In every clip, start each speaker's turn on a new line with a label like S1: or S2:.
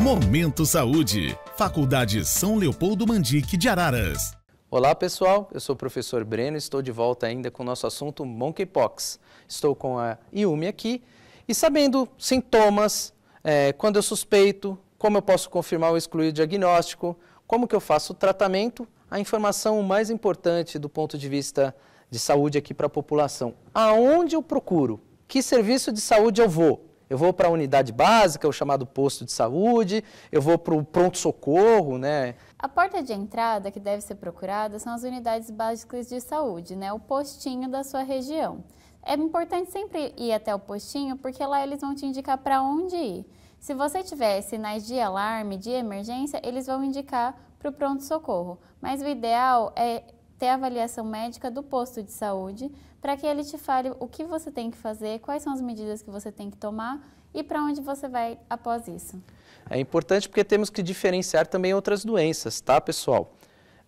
S1: Momento Saúde, Faculdade São Leopoldo Mandique de Araras. Olá pessoal, eu sou o professor Breno e estou de volta ainda com o nosso assunto Monkeypox. Estou com a Yumi aqui e sabendo sintomas, é, quando eu suspeito, como eu posso confirmar ou excluir o diagnóstico, como que eu faço o tratamento, a informação mais importante do ponto de vista de saúde aqui para a população. Aonde eu procuro? Que serviço de saúde eu vou? eu vou para a unidade básica, o chamado posto de saúde, eu vou para o pronto-socorro, né?
S2: A porta de entrada que deve ser procurada são as unidades básicas de saúde, né? O postinho da sua região. É importante sempre ir até o postinho, porque lá eles vão te indicar para onde ir. Se você tiver sinais de alarme, de emergência, eles vão indicar para o pronto-socorro. Mas o ideal é ter a avaliação médica do posto de saúde para que ele te fale o que você tem que fazer, quais são as medidas que você tem que tomar e para onde você vai após isso. É
S1: importante porque temos que diferenciar também outras doenças, tá, pessoal?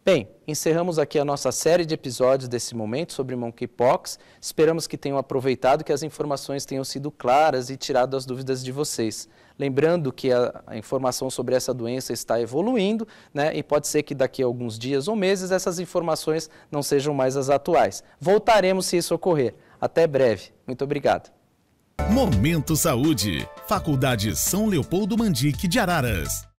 S1: Bem, encerramos aqui a nossa série de episódios desse momento sobre monkeypox. Esperamos que tenham aproveitado, que as informações tenham sido claras e tirado as dúvidas de vocês. Lembrando que a, a informação sobre essa doença está evoluindo, né? E pode ser que daqui a alguns dias ou meses essas informações não sejam mais as atuais. Voltaremos se isso ocorrer. Até breve. Muito obrigado. Momento Saúde. Faculdade São Leopoldo Mandique de Araras.